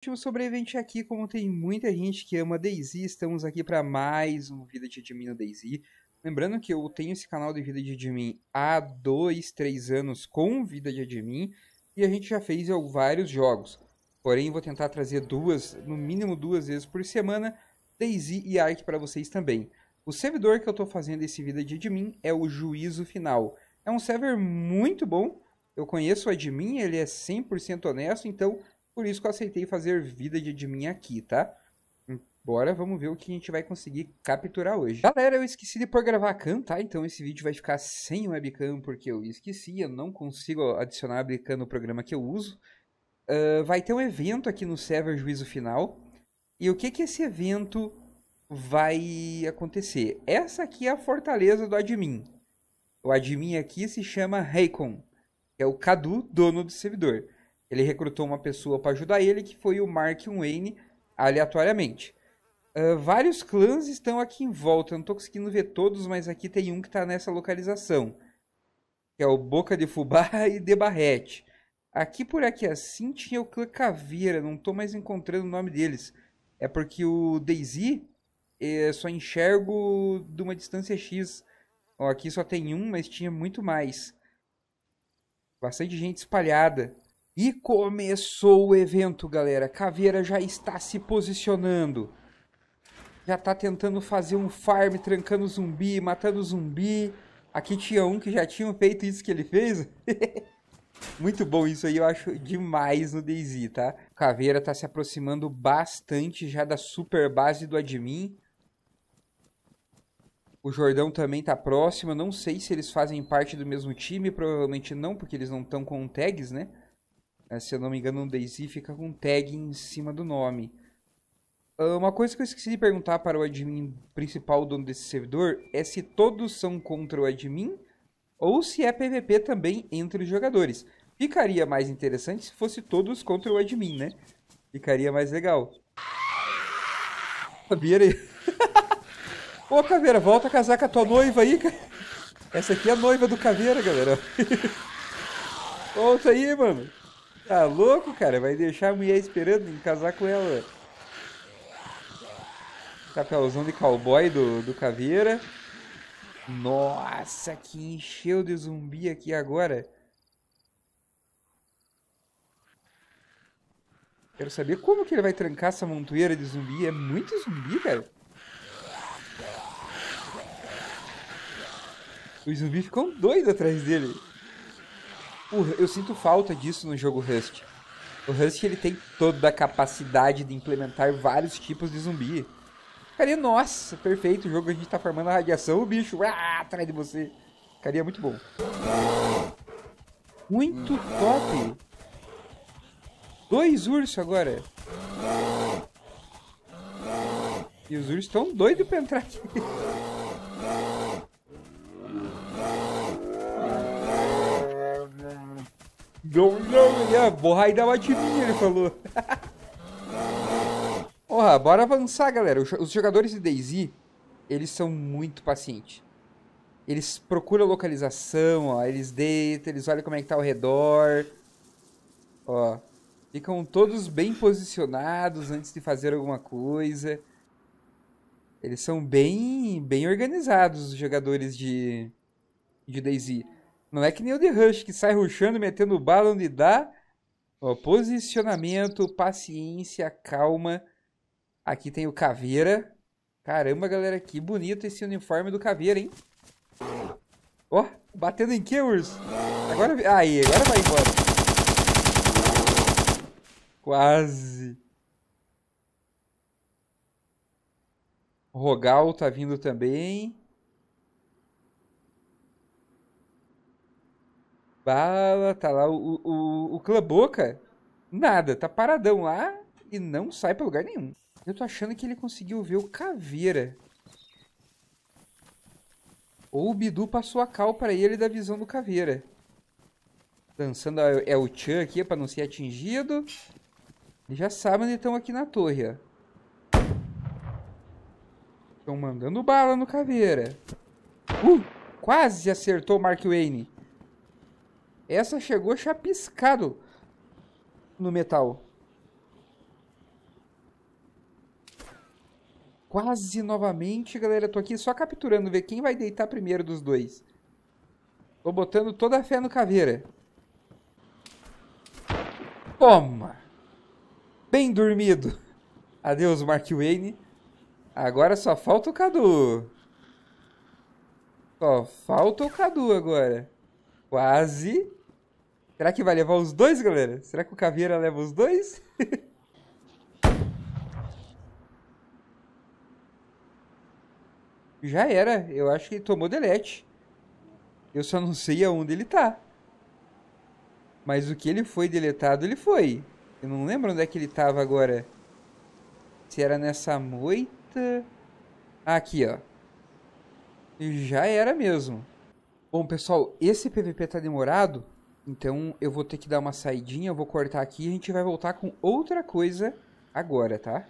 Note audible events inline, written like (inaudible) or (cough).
último sobrevivente aqui, como tem muita gente que ama Daisy, estamos aqui para mais um Vida de Admin no Daisy. Lembrando que eu tenho esse canal de Vida de Admin há 2, 3 anos com Vida de Admin e a gente já fez vários jogos. Porém, vou tentar trazer duas, no mínimo duas vezes por semana, Daisy e Ark para vocês também. O servidor que eu estou fazendo esse Vida de Admin é o Juízo Final. É um server muito bom, eu conheço o admin, ele é 100% honesto, então por isso que eu aceitei fazer vida de admin aqui, tá? Bora, vamos ver o que a gente vai conseguir capturar hoje. Galera, eu esqueci de pôr gravar a cam, tá? Então esse vídeo vai ficar sem webcam porque eu esqueci. Eu não consigo adicionar a webcam no programa que eu uso. Uh, vai ter um evento aqui no server Juízo Final. E o que que esse evento vai acontecer? Essa aqui é a fortaleza do admin. O admin aqui se chama Raycon. É o Cadu, dono do servidor. Ele recrutou uma pessoa para ajudar ele, que foi o Mark Wayne, aleatoriamente. Uh, vários clãs estão aqui em volta. não estou conseguindo ver todos, mas aqui tem um que está nessa localização. Que é o Boca de Fubá (laughs) e de Barrete. Aqui por aqui assim tinha o clã Caveira. Não estou mais encontrando o nome deles. É porque o Daisy eh, só enxergo de uma distância X. aqui só tem um, mas tinha muito mais. Bastante gente espalhada. E começou o evento, galera. Caveira já está se posicionando. Já está tentando fazer um farm, trancando zumbi, matando zumbi. Aqui tinha um que já tinha feito isso que ele fez. (laughs) Muito bom isso aí, eu acho demais no DayZ, tá? Caveira está se aproximando bastante já da super base do admin. O Jordão também está próximo. não sei se eles fazem parte do mesmo time. Provavelmente não, porque eles não estão com tags, né? É, se eu não me engano, um Daisy fica com um tag em cima do nome. Ah, uma coisa que eu esqueci de perguntar para o admin principal, dono desse servidor, é se todos são contra o admin ou se é PVP também entre os jogadores. Ficaria mais interessante se fosse todos contra o admin, né? Ficaria mais legal. Caveira aí. (laughs) Ô, Caveira, volta a casar com a tua noiva aí, cara. Essa aqui é a noiva do Caveira, galera. (laughs) volta aí, mano. Tá louco, cara? Vai deixar a mulher esperando em casar com ela. Capelzão de cowboy do, do Caveira. Nossa, que encheu de zumbi aqui agora. Quero saber como que ele vai trancar essa montoeira de zumbi. É muito zumbi, cara. Os zumbis ficam doidos atrás dele eu sinto falta disso no jogo Rust. O Rust ele tem toda a capacidade de implementar vários tipos de zumbi. Ficaria, nossa, perfeito o jogo, a gente tá formando a radiação, o bicho ah, atrás de você. Ficaria muito bom. Muito top! Dois ursos agora. E os ursos estão doidos pra entrar aqui. (laughs) Não, não, é, borra ah, aí da bativinha, ele falou. (laughs) Porra, bora avançar, galera. Os jogadores de DayZ, eles são muito pacientes. Eles procuram localização, ó. Eles deitam, eles olham como é que tá ao redor. Ó. Ficam todos bem posicionados antes de fazer alguma coisa. Eles são bem, bem organizados, os jogadores de, de DayZ. Não é que nem o de Rush, que sai ruxando, metendo bala onde dá. Ó, posicionamento, paciência, calma. Aqui tem o Caveira. Caramba, galera, que bonito esse uniforme do Caveira, hein? Ó, oh, batendo em que, urso? Agora... Aí, agora vai embora. Quase. O Rogal tá vindo também. bala, tá lá o, o, o Claboca, nada, tá paradão lá e não sai pra lugar nenhum. Eu tô achando que ele conseguiu ver o Caveira. Ou o Bidu passou a cal pra ele da visão do Caveira. Dançando é o Chan aqui pra não ser atingido. ele já sabe onde estão aqui na torre, ó. Estão mandando bala no Caveira. Uh! Quase acertou o Mark Wayne. Essa chegou chapiscado no metal. Quase novamente, galera. Tô aqui só capturando, ver quem vai deitar primeiro dos dois. Tô botando toda a fé no caveira. Toma! Bem dormido. Adeus, Mark Wayne. Agora só falta o Cadu. Só falta o Cadu agora. Quase. Será que vai levar os dois, galera? Será que o Caveira leva os dois? (laughs) Já era. Eu acho que ele tomou delete. Eu só não sei aonde ele tá. Mas o que ele foi deletado, ele foi. Eu não lembro onde é que ele tava agora. Se era nessa moita... Ah, aqui, ó. Já era mesmo. Bom, pessoal, esse PVP tá demorado, então eu vou ter que dar uma saidinha, eu vou cortar aqui e a gente vai voltar com outra coisa agora, tá?